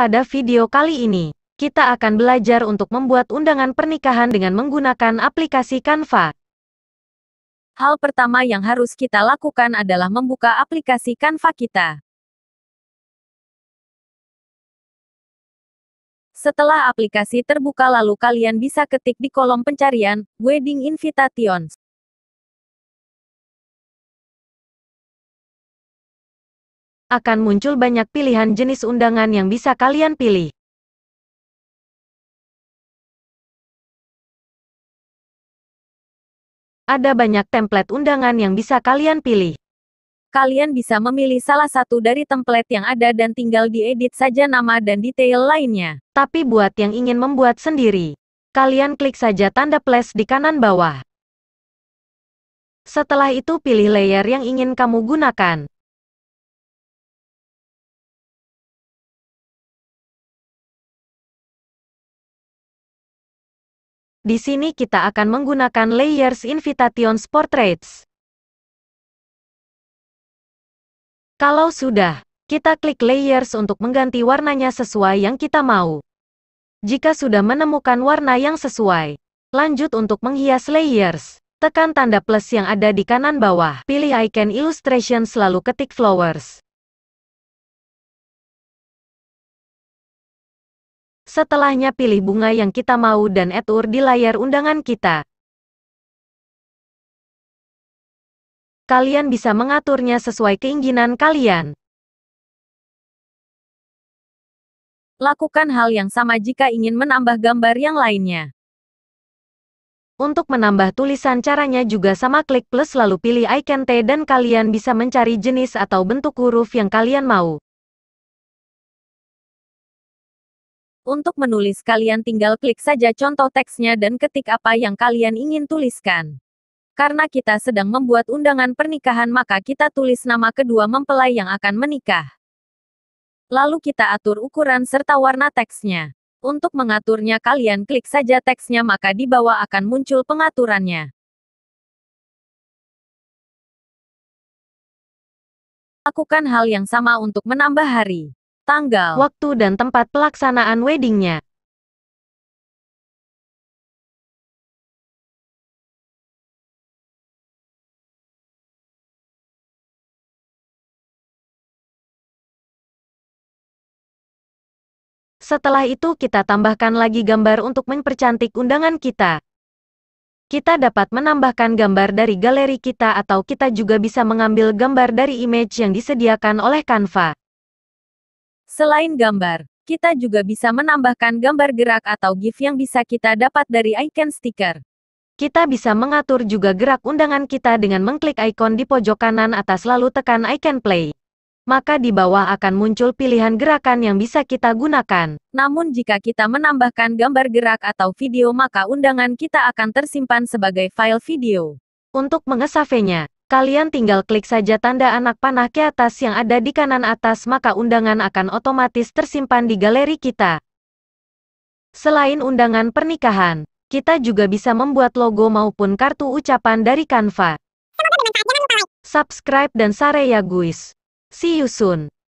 pada video kali ini, kita akan belajar untuk membuat undangan pernikahan dengan menggunakan aplikasi Canva. Hal pertama yang harus kita lakukan adalah membuka aplikasi Canva kita. Setelah aplikasi terbuka lalu kalian bisa ketik di kolom pencarian, Wedding Invitations. akan muncul banyak pilihan jenis undangan yang bisa kalian pilih. Ada banyak template undangan yang bisa kalian pilih. Kalian bisa memilih salah satu dari template yang ada dan tinggal diedit saja nama dan detail lainnya. Tapi buat yang ingin membuat sendiri, kalian klik saja tanda plus di kanan bawah. Setelah itu pilih layer yang ingin kamu gunakan. Di sini kita akan menggunakan Layers Invitations Portraits. Kalau sudah, kita klik Layers untuk mengganti warnanya sesuai yang kita mau. Jika sudah menemukan warna yang sesuai, lanjut untuk menghias Layers. Tekan tanda plus yang ada di kanan bawah, pilih icon illustration selalu ketik flowers. Setelahnya pilih bunga yang kita mau dan atur di layar undangan kita. Kalian bisa mengaturnya sesuai keinginan kalian. Lakukan hal yang sama jika ingin menambah gambar yang lainnya. Untuk menambah tulisan caranya juga sama klik plus lalu pilih icon T dan kalian bisa mencari jenis atau bentuk huruf yang kalian mau. Untuk menulis kalian tinggal klik saja contoh teksnya dan ketik apa yang kalian ingin tuliskan. Karena kita sedang membuat undangan pernikahan maka kita tulis nama kedua mempelai yang akan menikah. Lalu kita atur ukuran serta warna teksnya. Untuk mengaturnya kalian klik saja teksnya maka di bawah akan muncul pengaturannya. Lakukan hal yang sama untuk menambah hari tanggal, waktu dan tempat pelaksanaan weddingnya. Setelah itu kita tambahkan lagi gambar untuk mempercantik undangan kita. Kita dapat menambahkan gambar dari galeri kita atau kita juga bisa mengambil gambar dari image yang disediakan oleh Canva. Selain gambar, kita juga bisa menambahkan gambar gerak atau GIF yang bisa kita dapat dari icon stiker. Kita bisa mengatur juga gerak undangan kita dengan mengklik ikon di pojok kanan atas lalu tekan icon play. Maka di bawah akan muncul pilihan gerakan yang bisa kita gunakan. Namun jika kita menambahkan gambar gerak atau video maka undangan kita akan tersimpan sebagai file video. Untuk mengesafenya, Kalian tinggal klik saja tanda anak panah ke atas yang ada di kanan atas maka undangan akan otomatis tersimpan di galeri kita. Selain undangan pernikahan, kita juga bisa membuat logo maupun kartu ucapan dari Canva. Subscribe dan share ya guys. See you soon.